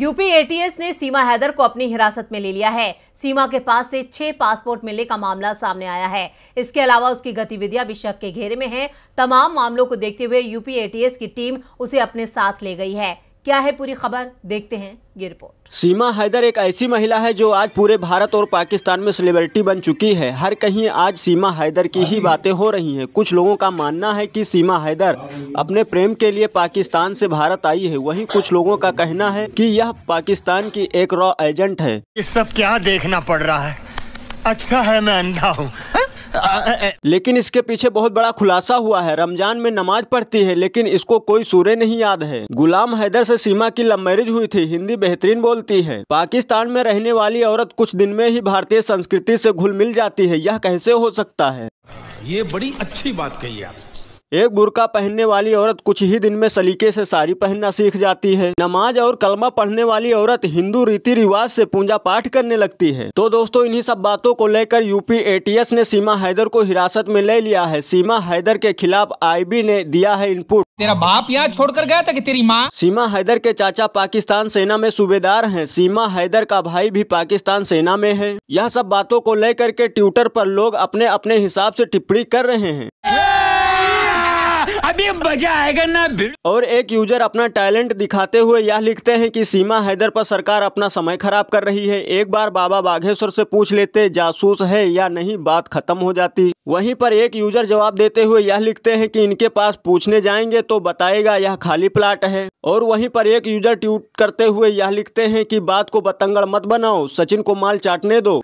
UP ATS ने सीमा हैदर को अपनी हिरासत में ले लिया है सीमा के पास से छह पासपोर्ट मिलने का मामला सामने आया है इसके अलावा उसकी गतिविधियां भी शक के घेरे में हैं। तमाम मामलों को देखते हुए यूपी एटीएस की टीम उसे अपने साथ ले गई है क्या है पूरी खबर देखते हैं ये रिपोर्ट सीमा हैदर एक ऐसी महिला है जो आज पूरे भारत और पाकिस्तान में सेलिब्रिटी बन चुकी है हर कहीं आज सीमा हैदर की ही बातें हो रही हैं कुछ लोगों का मानना है कि सीमा हैदर अपने प्रेम के लिए पाकिस्तान से भारत आई है वहीं कुछ लोगों का कहना है कि यह पाकिस्तान की एक रॉ एजेंट है इस सब क्या देखना पड़ रहा है अच्छा है मैं अंधा हूँ लेकिन इसके पीछे बहुत बड़ा खुलासा हुआ है रमजान में नमाज पढ़ती है लेकिन इसको कोई सूर्य नहीं याद है गुलाम हैदर से सीमा की लव मैरिज हुई थी हिंदी बेहतरीन बोलती है पाकिस्तान में रहने वाली औरत कुछ दिन में ही भारतीय संस्कृति से घुल मिल जाती है यह कैसे हो सकता है ये बड़ी अच्छी बात कही आप एक बुरका पहनने वाली औरत कुछ ही दिन में सलीके से साड़ी पहनना सीख जाती है नमाज और कलमा पढ़ने वाली औरत हिंदू रीति रिवाज से पूजा पाठ करने लगती है तो दोस्तों इन्हीं सब बातों को लेकर यूपी एटीएस ने सीमा हैदर को हिरासत में ले लिया है सीमा हैदर के खिलाफ आईबी ने दिया है इनपुट तेरा बाप यहाँ छोड़कर गया था कि तेरी माँ सीमा हैदर के चाचा पाकिस्तान सेना में सूबेदार हैं सीमा हैदर का भाई भी पाकिस्तान सेना में है यह सब बातों को लेकर के ट्विटर पर लोग अपने अपने हिसाब से टिप्पणी कर रहे हैं ना और एक यूजर अपना टैलेंट दिखाते हुए यह लिखते हैं कि सीमा हैदर पर सरकार अपना समय खराब कर रही है एक बार बाबा बाघेश्वर से पूछ लेते जासूस है या नहीं बात खत्म हो जाती वहीं पर एक यूजर जवाब देते हुए यह लिखते हैं कि इनके पास पूछने जाएंगे तो बताएगा यह खाली प्लाट है और वहीं पर एक यूजर ट्वीट करते हुए यह लिखते हैं कि बात को बतंगड़ मत बनाओ सचिन को माल चाटने दो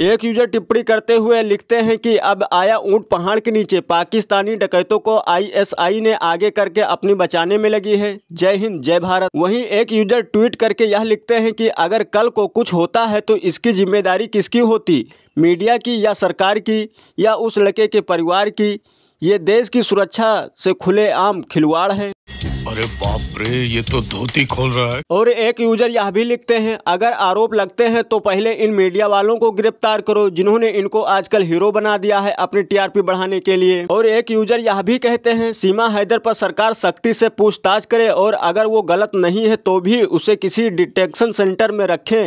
एक यूजर टिप्पणी करते हुए लिखते हैं कि अब आया ऊंट पहाड़ के नीचे पाकिस्तानी डकैतों को आईएसआई ने आगे करके अपनी बचाने में लगी है जय हिंद जय भारत वहीं एक यूजर ट्वीट करके यह लिखते हैं कि अगर कल को कुछ होता है तो इसकी जिम्मेदारी किसकी होती मीडिया की या सरकार की या उस लड़के के परिवार की ये देश की सुरक्षा से खुलेआम खिलवाड़ है अरे बाप रे ये तो धोती खोल रहा है और एक यूजर यह भी लिखते हैं अगर आरोप लगते हैं तो पहले इन मीडिया वालों को गिरफ्तार करो जिन्होंने इनको आजकल हीरो बना दिया है अपनी टीआरपी बढ़ाने के लिए और एक यूजर यह भी कहते हैं सीमा हैदर पर सरकार सख्ती से पूछताछ करे और अगर वो गलत नहीं है तो भी उसे किसी डिटेक्शन सेंटर में रखे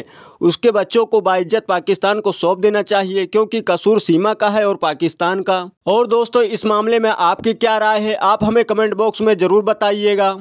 उसके बच्चों को बाइज्जत पाकिस्तान को सौंप देना चाहिए क्योंकि कसूर सीमा का है और पाकिस्तान का और दोस्तों इस मामले में आपकी क्या राय है आप हमें कमेंट बॉक्स में ज़रूर बताइएगा